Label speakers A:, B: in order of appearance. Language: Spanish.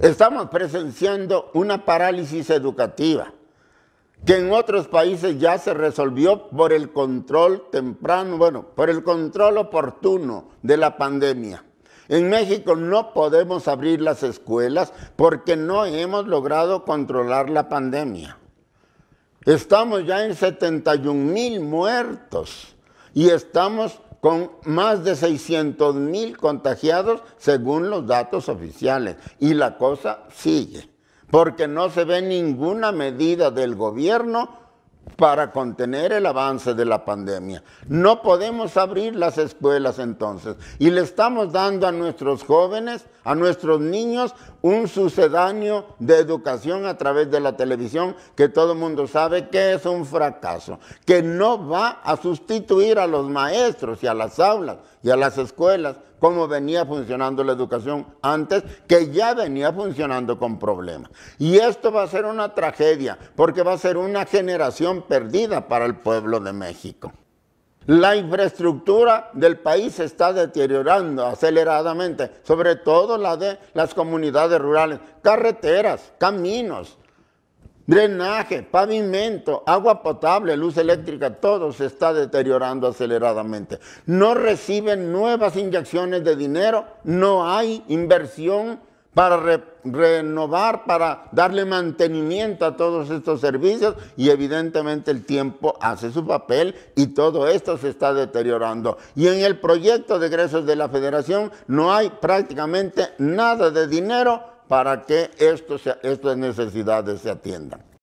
A: Estamos presenciando una parálisis educativa que en otros países ya se resolvió por el control temprano, bueno, por el control oportuno de la pandemia. En México no podemos abrir las escuelas porque no hemos logrado controlar la pandemia. Estamos ya en 71 mil muertos y estamos con más de 600 mil contagiados según los datos oficiales. Y la cosa sigue, porque no se ve ninguna medida del gobierno para contener el avance de la pandemia. No podemos abrir las escuelas entonces y le estamos dando a nuestros jóvenes, a nuestros niños, un sucedáneo de educación a través de la televisión que todo el mundo sabe que es un fracaso, que no va a sustituir a los maestros y a las aulas y a las escuelas como venía funcionando la educación antes, que ya venía funcionando con problemas. Y esto va a ser una tragedia, porque va a ser una generación perdida para el pueblo de México. La infraestructura del país se está deteriorando aceleradamente, sobre todo la de las comunidades rurales, carreteras, caminos, drenaje, pavimento, agua potable, luz eléctrica, todo se está deteriorando aceleradamente. No reciben nuevas inyecciones de dinero, no hay inversión para renovar, para darle mantenimiento a todos estos servicios y evidentemente el tiempo hace su papel y todo esto se está deteriorando. Y en el proyecto de egresos de la federación no hay prácticamente nada de dinero para que esto estas necesidades se atiendan.